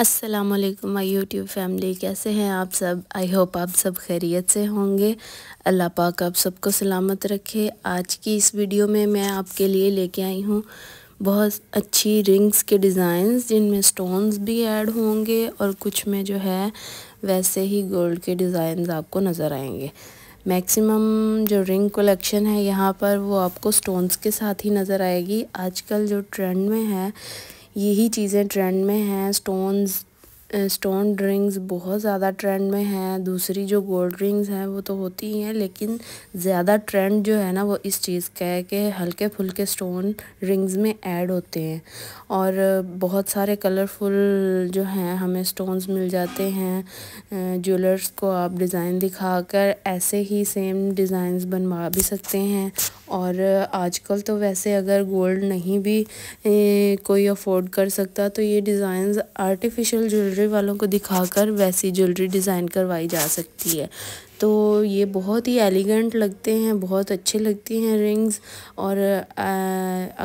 अस्सलाम वालेकुम my YouTube family कैसे हैं आप सब आई होप आप सब खैरियत से होंगे अल्लाह पाक आप सबको सलामत रखे आज की इस वीडियो में मैं आपके लिए लेके आई हूँ बहुत अच्छी रिंग्स के डिज़ाइंस जिनमें स्टोन्स भी ऐड होंगे और कुछ में जो है वैसे ही गोल्ड के डिज़ाइंस आपको नज़र आएंगे मैक्सिमम जो रिंग कलेक्शन है यहाँ पर वो आपको स्टोन्स के साथ ही नज़र आएगी आजकल जो ट्रेंड में है यही चीज़ें ट्रेंड में हैं स्टोन्स स्टोन रिंग्स बहुत ज़्यादा ट्रेंड में हैं दूसरी जो गोल्ड रिंग्स हैं वो तो होती ही हैं लेकिन ज़्यादा ट्रेंड जो है ना वो इस चीज़ का है कि हल्के फुल्के स्टोन रिंग्स में ऐड होते हैं और बहुत सारे कलरफुल जो हैं हमें स्टोन्स मिल जाते हैं ज्वेलर्स को आप डिज़ाइन दिखाकर ऐसे ही सेम डिज़ाइंस बनवा भी सकते हैं और आजकल तो वैसे अगर गोल्ड नहीं भी कोई अफोर्ड कर सकता तो ये डिज़ाइन आर्टिफिशियल ज्वेलरी ज्वेलरी वालों को दिखाकर वैसी ज्वेलरी डिज़ाइन करवाई जा सकती है तो ये बहुत ही एलिगेंट लगते हैं बहुत अच्छे लगती हैं रिंग्स और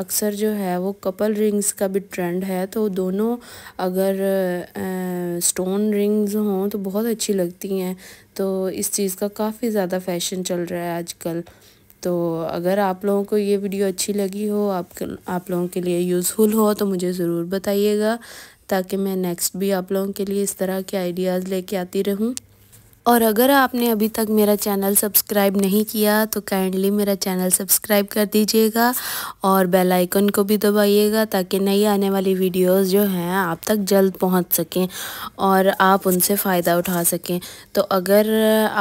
अक्सर जो है वो कपल रिंग्स का भी ट्रेंड है तो दोनों अगर आ, स्टोन रिंग्स हों तो बहुत अच्छी लगती हैं तो इस चीज़ का काफ़ी ज़्यादा फैशन चल रहा है आजकल तो अगर आप लोगों को ये वीडियो अच्छी लगी हो आप आप लोगों के लिए यूज़फुल हो तो मुझे ज़रूर बताइएगा ताकि मैं नेक्स्ट भी आप लोगों के लिए इस तरह के आइडियाज़ लेके आती रहूँ और अगर आपने अभी तक मेरा चैनल सब्सक्राइब नहीं किया तो काइंडली मेरा चैनल सब्सक्राइब कर दीजिएगा और बेल आइकन को भी दबाइएगा ताकि नई आने वाली वीडियोस जो हैं आप तक जल्द पहुंच सकें और आप उनसे फ़ायदा उठा सकें तो अगर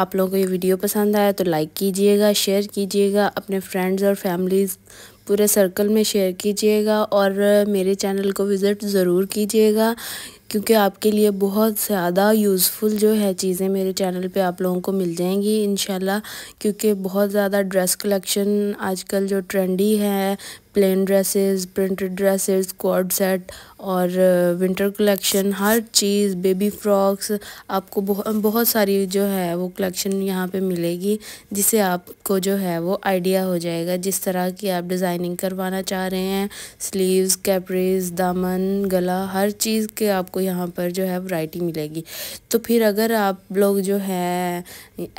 आप लोगों को ये वीडियो पसंद आया तो लाइक कीजिएगा शेयर कीजिएगा अपने फ्रेंड्स और फैमिलीज़ पूरे सर्कल में शेयर कीजिएगा और मेरे चैनल को विज़िट ज़रूर कीजिएगा क्योंकि आपके लिए बहुत ज़्यादा यूज़फुल जो है चीज़ें मेरे चैनल पे आप लोगों को मिल जाएंगी इन क्योंकि बहुत ज़्यादा ड्रेस कलेक्शन आजकल जो ट्रेंडी है plain dresses printed dresses cord set और विंटर uh, कलेक्शन हर चीज़ बेबी फ्रॉक्स आपको बहुत सारी जो है वो कलेक्शन यहाँ पे मिलेगी जिसे आपको जो है वो आइडिया हो जाएगा जिस तरह की आप डिज़ाइनिंग करवाना चाह रहे हैं स्लीव्स कैपरीज दामन गला हर चीज़ के आपको यहाँ पर जो है वैरायटी मिलेगी तो फिर अगर आप लोग जो है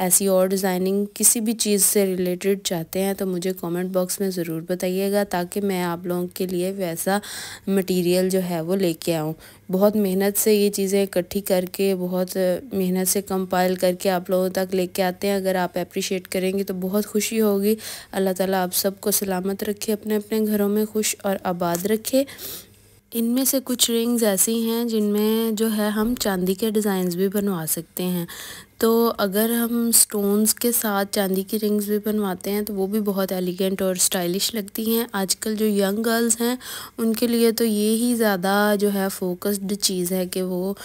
ऐसी और डिज़ाइनिंग किसी भी चीज़ से रिलेटेड चाहते हैं तो मुझे कॉमेंट बॉक्स में ज़रूर बताइएगा ताकि ताकि मैं आप लोगों के लिए वैसा मटेरियल जो है वो लेके आऊँ बहुत मेहनत से ये चीज़ें इकट्ठी करके बहुत मेहनत से कंपाइल करके आप लोगों तक लेके आते हैं अगर आप अप्रिशिएट करेंगे तो बहुत खुशी होगी अल्लाह ताला आप सबको सलामत रखे अपने अपने घरों में खुश और आबाद रखे इनमें से कुछ रिंग्स ऐसी हैं जिनमें जो है हम चांदी के डिज़ाइंस भी बनवा सकते हैं तो अगर हम स्टोन्स के साथ चांदी की रिंग्स भी बनवाते हैं तो वो भी बहुत एलिगेंट और स्टाइलिश लगती हैं आजकल जो यंग गर्ल्स हैं उनके लिए तो ये ही ज़्यादा जो है फोकस्ड चीज़ है कि वो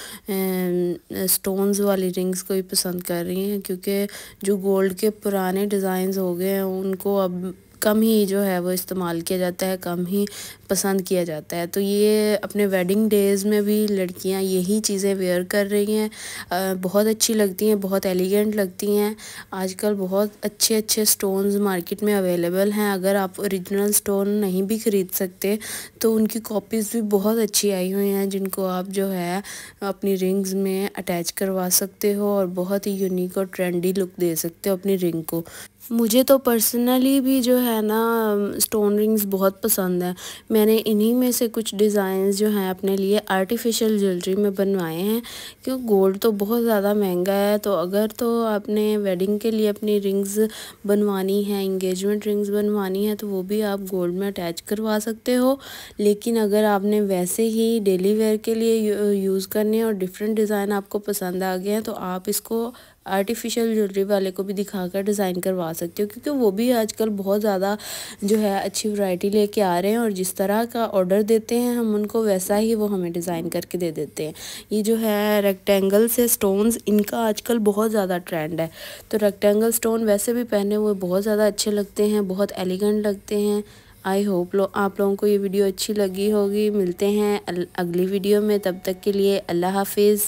स्टोन्स वाली रिंग्स को ही पसंद कर रही हैं क्योंकि जो गोल्ड के पुराने डिज़ाइंस हो गए हैं उनको अब कम ही जो है वो इस्तेमाल किया जाता है कम ही पसंद किया जाता है तो ये अपने वेडिंग डेज़ में भी लड़कियां यही चीज़ें वेयर कर रही हैं बहुत अच्छी लगती हैं बहुत एलिगेंट लगती हैं आजकल बहुत अच्छे अच्छे स्टोन्स मार्केट में अवेलेबल हैं अगर आप ओरिजिनल स्टोन नहीं भी ख़रीद सकते तो उनकी कॉपीज़ भी बहुत अच्छी आई हुई हैं जिनको आप जो है अपनी रिंग्स में अटैच करवा सकते हो और बहुत ही यूनिक और ट्रेंडी लुक दे सकते हो अपनी रिंग को मुझे तो पर्सनली भी जो है ना स्टोन रिंग्स बहुत पसंद है मैंने इन्हीं में से कुछ डिज़ाइंस जो हैं अपने लिए आर्टिफिशियल ज्वेलरी में बनवाए हैं क्यों गोल्ड तो बहुत ज़्यादा महंगा है तो अगर तो आपने वेडिंग के लिए अपनी रिंग्स बनवानी है इंगेजमेंट रिंग्स बनवानी है तो वो भी आप गोल्ड में अटैच करवा सकते हो लेकिन अगर आपने वैसे ही डेली वेयर के लिए यूज़ करने और डिफरेंट डिज़ाइन आपको पसंद आ गए हैं तो आप इसको आर्टिफिशियल ज्वेलरी वाले को भी दिखाकर डिज़ाइन करवा सकते हो क्योंकि वो भी आजकल बहुत ज़्यादा जो है अच्छी वैरायटी लेके आ रहे हैं और जिस तरह का ऑर्डर देते हैं हम उनको वैसा ही वो हमें डिज़ाइन करके दे देते हैं ये जो है रेक्टेंगल से स्टोन्स इनका आजकल बहुत ज़्यादा ट्रेंड है तो रेक्टेंगल स्टोन वैसे भी पहने हुए बहुत ज़्यादा अच्छे लगते हैं बहुत एलिगेंट लगते हैं आई होप लो आप लोगों को ये वीडियो अच्छी लगी होगी मिलते हैं अगली वीडियो में तब तक के लिए अल्लाह हाफिज़